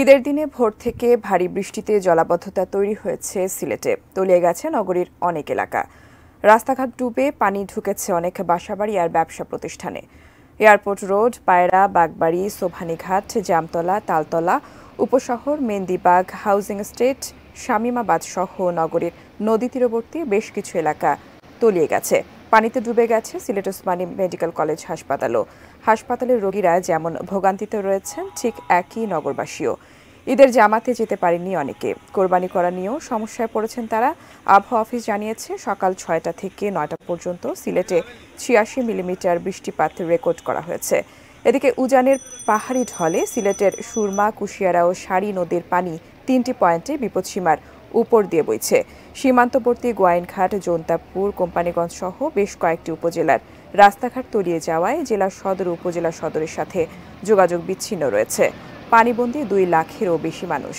ঈদের দিনে ভোর থেকে ভারী বৃষ্টিতে জলাবদ্ধতা তৈরি হয়েছে সিলেটে তলিয়ে গেছে নগরীর অনেক এলাকা রাস্তাঘাট ডুবে পানি ঢুকেছে অনেক বাসাবাড়ি আর ব্যবসা প্রতিষ্ঠানে airport road Payra Bagbari Sobhanighat Jamtala Taltala Upashahar Mendibagh housing estate Shamimabad সহ নগরীর নদী তীরবর্তী বেশ কিছু এলাকা তলিয়ে গেছে পানিতে ডুবে গেছে সিলেট ওসমানী মেডিকেল কলেজ হাসপাতালও হাসপাতালের রোগীরা যেমন ভোগান্তিতে রয়েছেন ঠিক একই নগরবাসীও ঈদের জামাতে যেতে পারেননি অনেকে কোরবানি করা নিয়েও সমস্যায় পড়েছেন তারা আবহাওয়া অফিস জানিয়েছে সকাল ছয়টা থেকে নয়টা পর্যন্ত সিলেটে ছিয়াশি মিলিমিটার বৃষ্টিপাত রেকর্ড করা হয়েছে এদিকে উজানের পাহাড়ি ঢলে সিলেটের সুরমা কুশিয়ারা ও সারি নদীর পানি তিনটি পয়েন্টে বিপদসীমার উপর দিয়ে বইছে সীমান্তবর্তী গোয়াইনঘাট জোনতাপুর কোম্পানিগঞ্জ সহ বেশ কয়েকটি উপজেলার রাস্তাঘাট তলিয়ে যাওয়ায় জেলা সদর উপজেলা সদরের সাথে যোগাযোগ বিচ্ছিন্ন রয়েছে পানিবন্দী দুই লাখেরও বেশি মানুষ